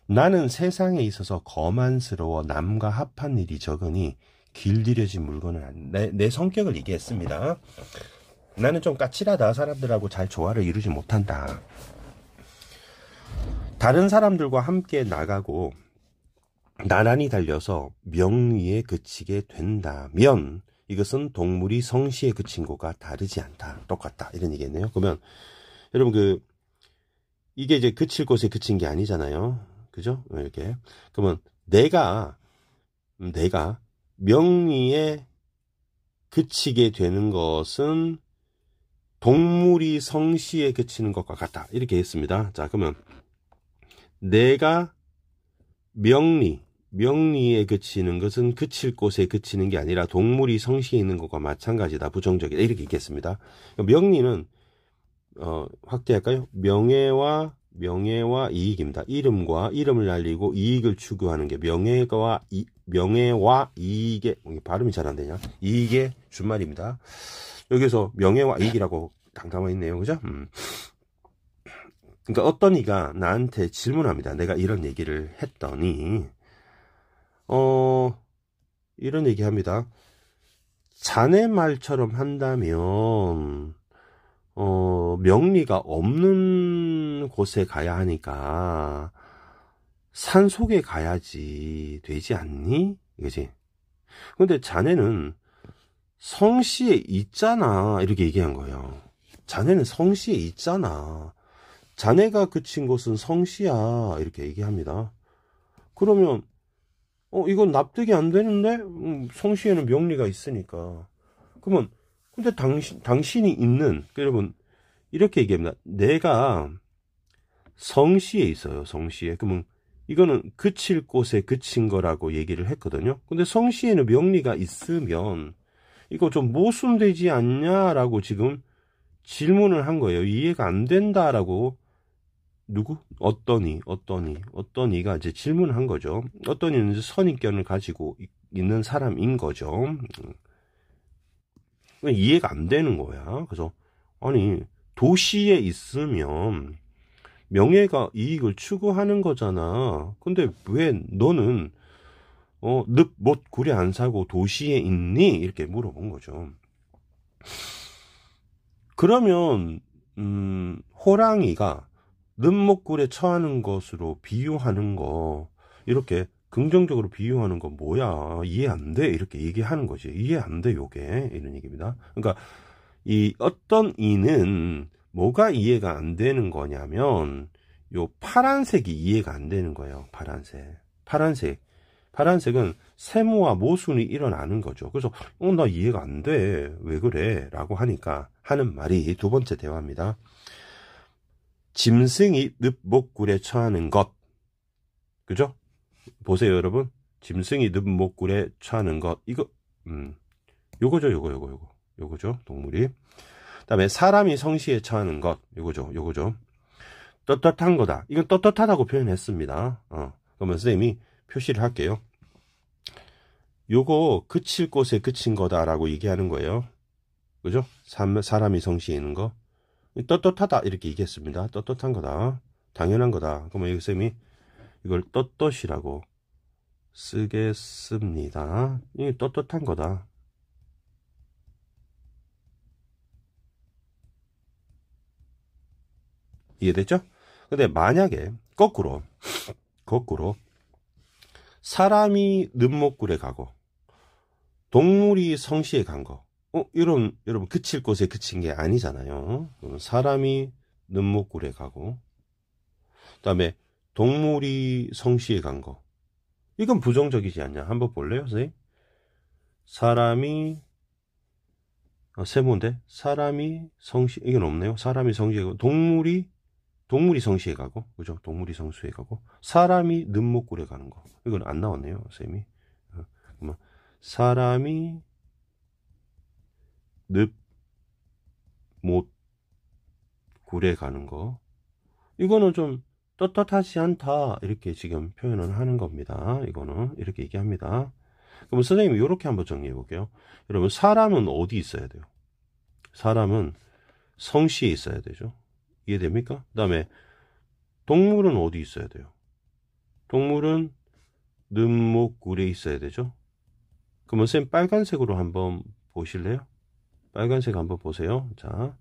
나는 세상에 있어서 거만스러워 남과 합한 일이 적으니 길들여진 물건을 내, 내 성격을 얘기했습니다. 나는 좀 까칠하다. 사람들하고 잘 조화를 이루지 못한다. 다른 사람들과 함께 나가고 나란히 달려서 명위에 그치게 된다면 이것은 동물이 성시에 그친 것과 다르지 않다. 똑같다. 이런 얘기겠네요. 그러면 여러분 그 이게 이제 그칠 곳에 그친 게 아니잖아요. 그죠? 이렇게. 그러면 내가 내가 명리에 그치게 되는 것은 동물이 성시에 그치는 것과 같다. 이렇게 했습니다. 자, 그러면 내가 명리, 명리에 그치는 것은 그칠 곳에 그치는 게 아니라 동물이 성시에 있는 것과 마찬가지다. 부정적이다. 이렇게 읽겠습니다. 명리는 어, 확대할까요? 명예와 명예와 이익입니다. 이름과 이름을 날리고 이익을 추구하는 게 명예와 이, 명예와 이익의 어, 발음이 잘 안 되냐? 이익의 준말입니다. 여기서 명예와 이익이라고 당 담아 있네요. 그죠? 음. 그러니까 어떤 이가 나한테 질문합니다. 내가 이런 얘기를 했더니 어 이런 얘기합니다. 자네 말처럼 한다면 어 명리가 없는 곳에 가야 하니까 산 속에 가야지 되지 않니? 그지? 근데 자네는 성씨에 있잖아. 이렇게 얘기한 거예요. 자네는 성씨에 있잖아. 자네가 그친 것은 성씨야. 이렇게 얘기합니다. 그러면, 어, 이건 납득이 안 되는데? 음, 성씨에는 명리가 있으니까. 그러면, 근데 당신, 당신이 있는, 그 여러분, 이렇게 얘기합니다. 내가 성씨에 있어요. 성씨에. 그러면 이거는 그칠 곳에 그친 거라고 얘기를 했거든요. 근데 성씨에는 명리가 있으면 이거 좀 모순되지 않냐라고 지금 질문을 한 거예요. 이해가 안 된다라고 누구? 어떠니? 어떠니? 어떠니가 이제 질문한 을 거죠. 어떠니는 선입견을 가지고 있는 사람인 거죠. 음. 이해가 안 되는 거야. 그래서 아니 도시에 있으면 명예가 이익을 추구하는 거잖아. 근데 왜 너는 어, 늪못 구려 안 사고 도시에 있니? 이렇게 물어본 거죠. 그러면 음, 호랑이가 눈목굴에 처하는 것으로 비유하는 거 이렇게 긍정적으로 비유하는 건 뭐야 이해 안돼 이렇게 얘기하는 거지 이해 안돼 요게 이런 얘기입니다 그러니까 이 어떤 이는 뭐가 이해가 안 되는 거냐면 요 파란색이 이해가 안 되는 거예요 파란색 파란색 파란색은 세모와 모순이 일어나는 거죠. 그래서 어나 이해가 안 돼. 왜 그래? 라고 하니까 하는 말이 두 번째 대화입니다. 짐승이 늪목굴에 처하는 것. 그죠? 보세요, 여러분. 짐승이 늪목굴에 처하는 것. 이거 음. 요거죠, 요거 요거 요거. 요거죠. 동물이. 그다음에 사람이 성시에 처하는 것. 요거죠. 요거죠. 떳떳한 거다. 이건 떳떳하다고 표현했습니다. 어. 그러면 선생님이 표시를 할게요. 요거 그칠 곳에 그친 거다라고 얘기하는 거예요. 그죠? 사람이 성시 있는 거. 떳떳하다 이렇게 얘기했습니다. 떳떳한 거다. 당연한 거다. 그러면 여기 쌤이 이걸 떳떳이라고 쓰겠습니다. 이게 떳떳한 거다. 이해됐죠? 근데 만약에 거꾸로 거꾸로 사람이 눈목굴에 가고 동물이 성시에 간 거. 어, 이런 여러분 그칠 곳에 그친 게 아니잖아요. 어, 사람이 눈목굴에 가고 그다음에 동물이 성시에 간 거. 이건 부정적이지 않냐? 한번 볼래요, 선생님? 사람이 아, 세번데 사람이 성시 이건 없네요. 사람이 성시에 동물이 동물이 성시에 가고, 그죠? 동물이 성수에 가고, 사람이 눈목굴에 가는 거. 이건 안 나왔네요, 쌤이. 어, 그러면 사람이 늪, 못, 굴에 가는 거. 이거는 좀 떳떳하지 않다. 이렇게 지금 표현을 하는 겁니다. 이거는 이렇게 얘기합니다. 그럼 선생님 이렇게 한번 정리해 볼게요. 여러분, 사람은 어디 있어야 돼요? 사람은 성시에 있어야 되죠. 이해됩니까? 그 다음에 동물은 어디 있어야 돼요? 동물은 눈목굴에 있어야 되죠? 그러면 쌤 빨간색으로 한번 보실래요? 빨간색 한번 보세요. 자.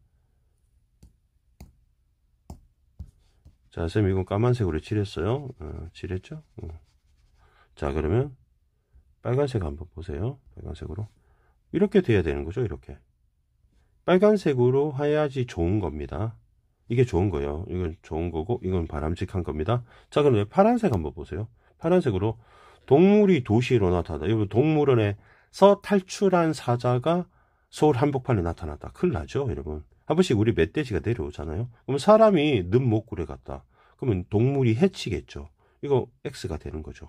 자, 쌤 이건 까만색으로 칠했어요. 어, 칠했죠? 어. 자, 그러면 빨간색 한번 보세요. 빨간색으로. 이렇게 돼야 되는 거죠, 이렇게. 빨간색으로 해야지 좋은 겁니다. 이게 좋은 거예요. 이건 좋은 거고 이건 바람직한 겁니다. 자 그럼 파란색 한번 보세요. 파란색으로 동물이 도시로 나타나다. 여러분 동물원에서 탈출한 사자가 서울 한복판에 나타났다. 큰일 나죠, 여러분. 한 번씩 우리 멧돼지가 내려오잖아요. 그럼 사람이 눈목굴에 갔다. 그러면 동물이 해치겠죠. 이거 X가 되는 거죠.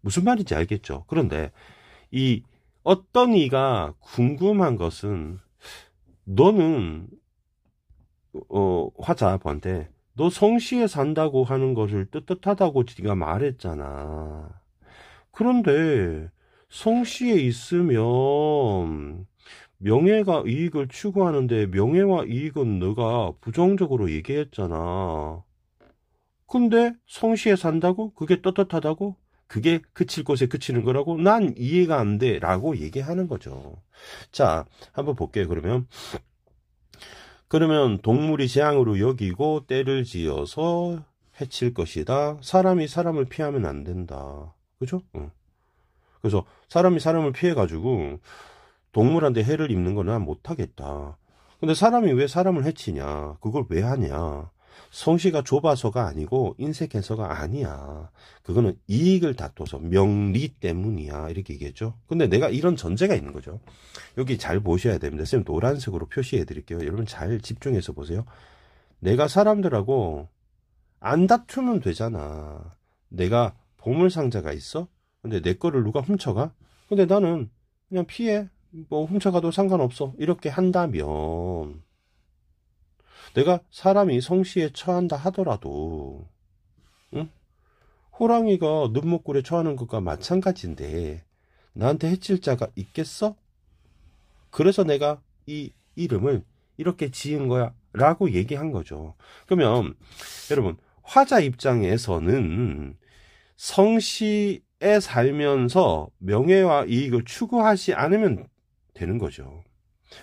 무슨 말인지 알겠죠. 그런데 이 어떤 이가 궁금한 것은 너는 어, 화자한테 너성씨에 산다고 하는 것을 뜻뜻하다고 네가 말했잖아. 그런데 성씨에 있으면 명예가 이익을 추구하는데 명예와 이익은 너가 부정적으로 얘기했잖아. 근데 성씨에 산다고? 그게 떳떳하다고? 그게 그칠 곳에 그치는 거라고? 난 이해가 안 돼. 라고 얘기하는 거죠. 자, 한번 볼게요, 그러면. 그러면 동물이 재앙으로 여기고 때를 지어서 해칠 것이다. 사람이 사람을 피하면 안 된다. 그죠? 응. 그래서 사람이 사람을 피해가지고 동물한테 해를 입는 거는 못하겠다. 근데 사람이 왜 사람을 해치냐? 그걸 왜 하냐? 성씨가 좁아서가 아니고 인색해서가 아니야. 그거는 이익을 다퉈서 명리 때문이야. 이렇게 얘기했죠. 근데 내가 이런 전제가 있는 거죠. 여기 잘 보셔야 됩니다. 쌤 노란색으로 표시해 드릴게요. 여러분 잘 집중해서 보세요. 내가 사람들하고 안 다투면 되잖아. 내가 보물상자가 있어? 근데 내 거를 누가 훔쳐가? 근데 나는 그냥 피해. 뭐 훔쳐가도 상관없어. 이렇게 한다면 내가 사람이 성시에 처한다 하더라도 응? 호랑이가 눈목굴에 처하는 것과 마찬가지인데 나한테 해칠 자가 있겠어? 그래서 내가 이 이름을 이렇게 지은 거야 라고 얘기한 거죠. 그러면 여러분 화자 입장에서는 성시에 살면서 명예와 이익을 추구하지 않으면 되는 거죠.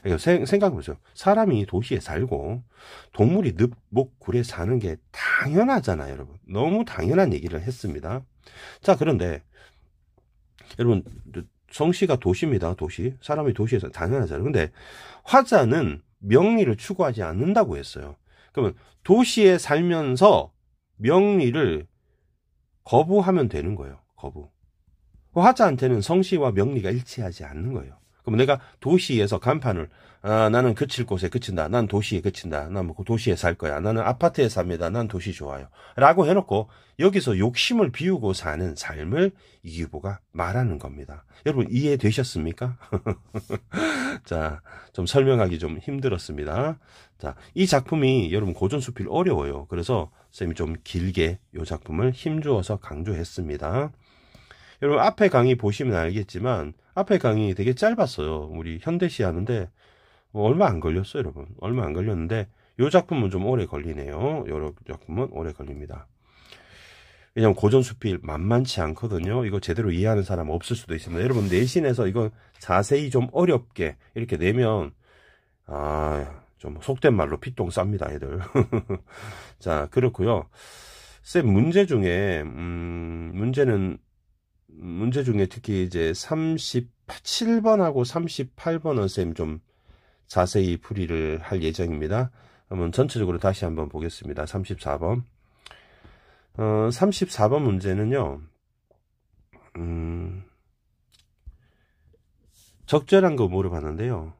그러니까 생각해보세요. 사람이 도시에 살고 동물이 늪목굴에 사는 게 당연하잖아요, 여러분. 너무 당연한 얘기를 했습니다. 자, 그런데 여러분 성씨가 도시입니다. 도시. 사람이 도시에서 당연하잖아요. 근데 화자는 명리를 추구하지 않는다고 했어요. 그러면 도시에 살면서 명리를 거부하면 되는 거예요. 거부. 화자한테는 성씨와 명리가 일치하지 않는 거예요. 그럼 내가 도시에서 간판을 아, 나는 그칠 곳에 그친다. 난 도시에 그친다. 난뭐 그 도시에 살 거야. 나는 아파트에 삽니다. 난 도시 좋아요. 라고 해놓고 여기서 욕심을 비우고 사는 삶을 이기부가 말하는 겁니다. 여러분 이해되셨습니까? 자, 좀 설명하기 좀 힘들었습니다. 자, 이 작품이 여러분 고전수필 어려워요. 그래서 쌤이 좀 길게 이 작품을 힘주어서 강조했습니다. 여러분 앞에 강의 보시면 알겠지만 앞에 강의 되게 짧았어요. 우리 현대시 하는데 뭐 얼마 안 걸렸어요, 여러분. 얼마 안 걸렸는데 요 작품은 좀 오래 걸리네요. 요 작품은 오래 걸립니다. 왜냐면 고전 수필 만만치 않거든요. 이거 제대로 이해하는 사람 없을 수도 있습니다. 여러분 내신에서 이건 자세히 좀 어렵게 이렇게 내면 아, 좀 속된 말로 핏똥 쌉니다, 애들. 자, 그렇고요. 쌤 문제 중에 음, 문제는 문제 중에 특히 이제 37번하고 38번 원쌤 좀 자세히 풀이를 할 예정입니다. 한번 전체적으로 다시 한번 보겠습니다. 34번. 어, 34번 문제는요, 음, 적절한 거 물어봤는데요.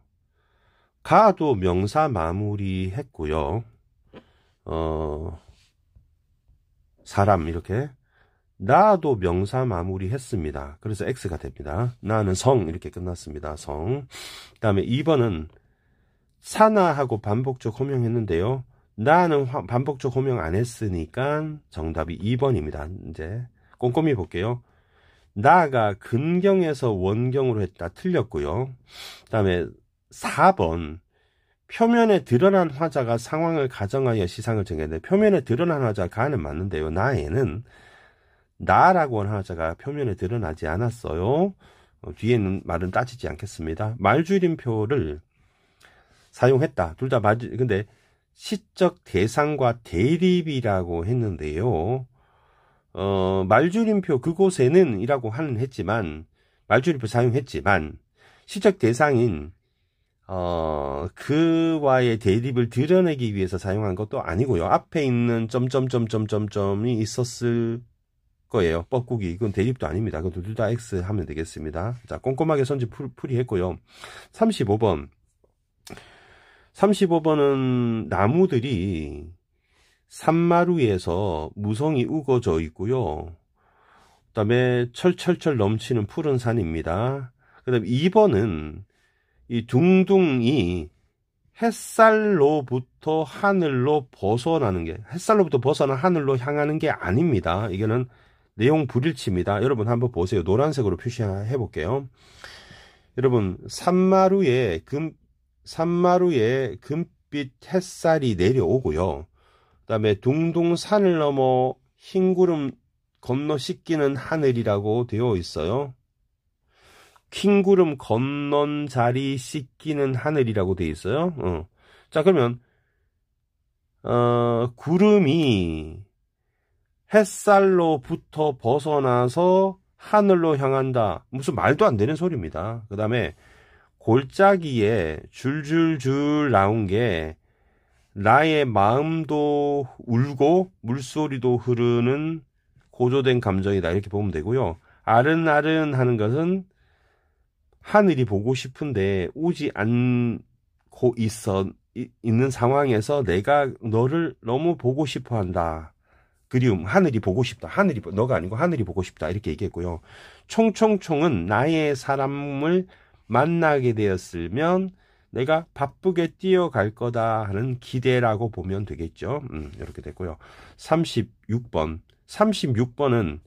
가도 명사 마무리 했고요. 어, 사람, 이렇게. 나도 명사 마무리했습니다. 그래서 X가 됩니다. 나는 성 이렇게 끝났습니다. 성. 그 다음에 2번은 사나하고 반복적 호명했는데요. 나는 반복적 호명 안 했으니까 정답이 2번입니다. 이제 꼼꼼히 볼게요. 나가 근경에서 원경으로 했다. 틀렸고요. 그 다음에 4번 표면에 드러난 화자가 상황을 가정하여 시상을 정했는데 표면에 드러난 화자 가 가는 맞는데요. 나에는 나라고 하는 한자가 표면에 드러나지 않았어요. 어, 뒤에 는 말은 따지지 않겠습니다. 말줄임표를 사용했다. 둘 다 맞, 근데 시적 대상과 대립이라고 했는데요. 어, 말줄임표 그곳에는 이라고 하는 했지만, 말줄임표 사용했지만, 시적 대상인, 어, 그와의 대립을 드러내기 위해서 사용한 것도 아니고요. 앞에 있는 점점점점점점이 있었을 거예요. 뻐꾸기. 이건 대립도 아닙니다. 그건 둘다 X 하면 되겠습니다. 자, 꼼꼼하게 선지 풀이 했고요. 35번. 35번은 나무들이 산마루에서 무성이 우거져 있고요. 그 다음에 철철철 넘치는 푸른 산입니다. 그 다음 2번은 이 둥둥이 햇살로부터 하늘로 벗어나는 게, 햇살로부터 벗어나 하늘로 향하는 게 아닙니다. 이거는 내용 불일치입니다. 여러분 한번 보세요. 노란색으로 표시해 볼게요. 여러분 산마루에 금 산마루에 금빛 햇살이 내려오고요. 그다음에 둥둥 산을 넘어 흰 구름 건너 씻기는 하늘이라고 되어 있어요. 흰 구름 건넌 자리 씻기는 하늘이라고 되어 있어요. 어. 자 그러면 어, 구름이 햇살로부터 벗어나서 하늘로 향한다. 무슨 말도 안 되는 소리입니다. 그 다음에 골짜기에 줄줄줄 나온 게 나의 마음도 울고 물소리도 흐르는 고조된 감정이다. 이렇게 보면 되고요. 아른아른 하는 것은 하늘이 보고 싶은데 오지 않고 있어, 있는 상황에서 내가 너를 너무 보고 싶어 한다. 그리움 하늘이 보고 싶다. 하늘이 너가 아니고 하늘이 보고 싶다. 이렇게 얘기했고요. 총총총은 나의 사람을 만나게 되었으면 내가 바쁘게 뛰어갈 거다 하는 기대라고 보면 되겠죠. 음, 이렇게 됐고요. 36번. 36번은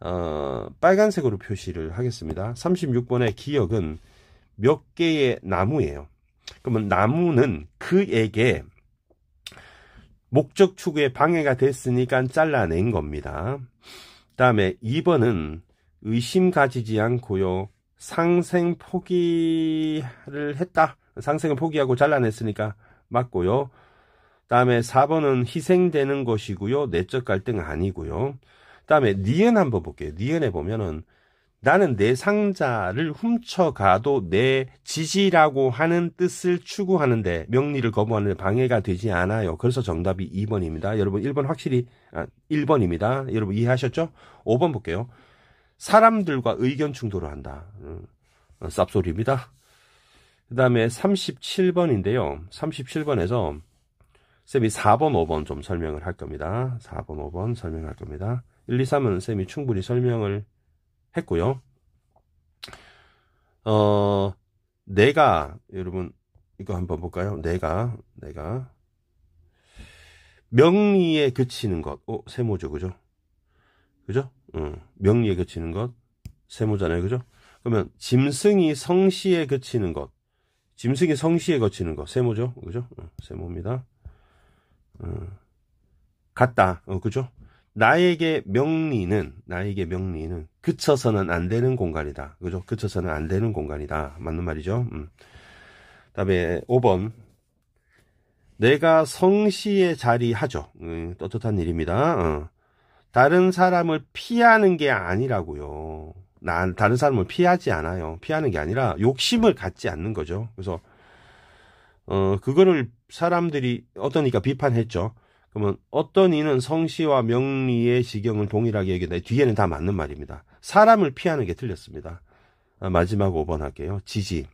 어, 빨간색으로 표시를 하겠습니다. 36번의 기억은 몇 개의 나무예요. 그러면 나무는 그에게 목적 추구에 방해가 됐으니까 잘라낸 겁니다. 다음에 2번은 의심 가지지 않고요. 상생 포기를 했다. 상생을 포기하고 잘라냈으니까 맞고요. 다음에 4번은 희생되는 것이고요. 내적 갈등 아니고요. 다음에 니은 한번 볼게요. 니은에 보면은 나는 내 상자를 훔쳐가도 내 지지라고 하는 뜻을 추구하는데 명리를 거부하는 방해가 되지 않아요. 그래서 정답이 2번입니다. 여러분 1번 확실히 아, 1번입니다. 여러분 이해하셨죠? 5번 볼게요. 사람들과 의견 충돌을 한다. 음, 쌉소리입니다. 그 다음에 37번인데요. 37번에서 쌤이 4번, 5번 좀 설명을 할 겁니다. 4번, 5번 설명할 겁니다. 1, 2, 3은 쌤이 충분히 설명을 했고요. 어, 내가, 여러분, 이거 한번 볼까요? 내가, 내가. 명리에 그치는 것. 어, 세모죠, 그죠? 그죠? 응. 명리에 그치는 것. 세모잖아요, 그죠? 그러면, 짐승이 성시에 그치는 것. 짐승이 성시에 거치는 것. 세모죠, 그죠? 응, 세모입니다. 응. 같다, 어, 그죠? 나에게 명리는 나에게 명리는 그쳐서는 안 되는 공간이다. 그죠? 그쳐서는 안 되는 공간이다. 맞는 말이죠. 음. 다음에 5번 내가 성시의 자리하죠. 음, 떳떳한 일입니다. 어. 다른 사람을 피하는 게 아니라고요. 난 다른 사람을 피하지 않아요. 피하는 게 아니라 욕심을 갖지 않는 거죠. 그래서 어 그거를 사람들이 어떠니까 비판했죠. 그러면 어떤 이는 성씨와 명리의 지경을 동일하게 얘기긴다 뒤에는 다 맞는 말입니다. 사람을 피하는 게 틀렸습니다. 아, 마지막 5번 할게요. 지지.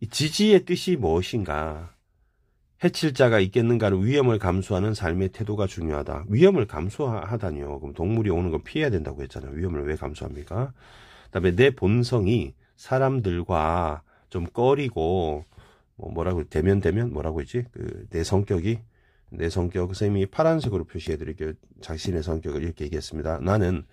이 지지의 뜻이 무엇인가? 해칠자가 있겠는가를 위험을 감수하는 삶의 태도가 중요하다. 위험을 감수하다니요. 그럼 동물이 오는 건 피해야 된다고 했잖아요. 위험을 왜 감수합니까? 그다음에 내 본성이 사람들과 좀 꺼리고 뭐 뭐라고 대면 대면 뭐라고 했지? 그 내 성격이 내 성격 그 선생님이 파란색으로 표시해 드릴게요. 자신의 성격을 이렇게 얘기했습니다. 나는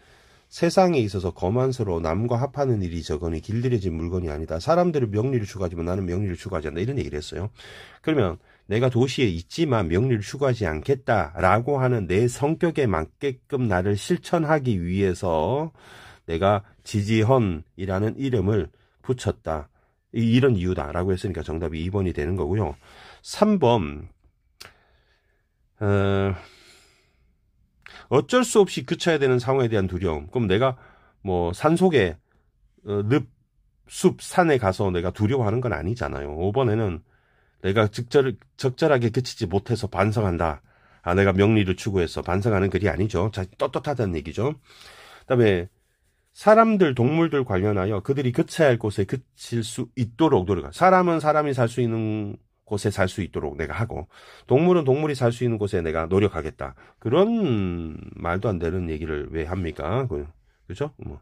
세상에 있어서 거만스러워 남과 합하는 일이 적거니 길들여진 물건이 아니다. 사람들은 명리를 추구하지만 나는 명리를 추구하지 않는다. 이런 얘기를 했어요. 그러면 내가 도시에 있지만 명리를 추구하지 않겠다라고 하는 내 성격에 맞게끔 나를 실천하기 위해서 내가 지지헌이라는 이름을 붙였다. 이런 이유다라고 했으니까 정답이 2번이 되는 거고요. 3번 어, 쩔수 없이 그쳐야 되는 상황에 대한 두려움. 그럼 내가 뭐 산속에 어, 늪, 숲, 산에 가서 내가 두려워하는 건 아니잖아요. 5번에는 내가 적절, 적절하게 그치지 못해서 반성한다. 아, 내가 명리를 추구해서 반성하는 글이 아니죠. 자, 떳떳하다는 얘기죠. 그 다음에 사람들, 동물들 관련하여 그들이 그쳐야 할 곳에 그칠 수 있도록 노력하. 사람은 사람이 살 수 있는 곳에 살 수 있도록 내가 하고 동물은 동물이 살 수 있는 곳에 내가 노력하겠다. 그런 말도 안 되는 얘기를 왜 합니까? 그, 그죠? 뭐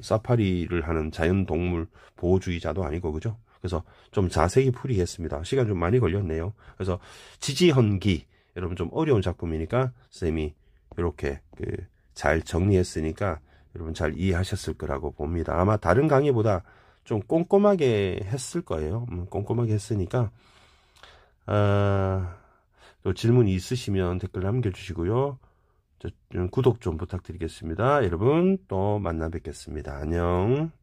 사파리를 하는 자연 동물 보호주의자도 아니고 그죠? 그래서 좀 자세히 풀이했습니다. 시간 좀 많이 걸렸네요. 그래서 지지헌기 여러분 좀 어려운 작품이니까 쌤이 이렇게 그잘 정리했으니까 여러분 잘 이해하셨을 거라고 봅니다. 아마 다른 강의보다 좀 꼼꼼하게 했을 거예요. 음, 꼼꼼하게 했으니까 아, 또 질문이 있으시면 댓글 남겨주시고요. 구독 좀 부탁드리겠습니다. 여러분 또 만나 뵙겠습니다. 안녕.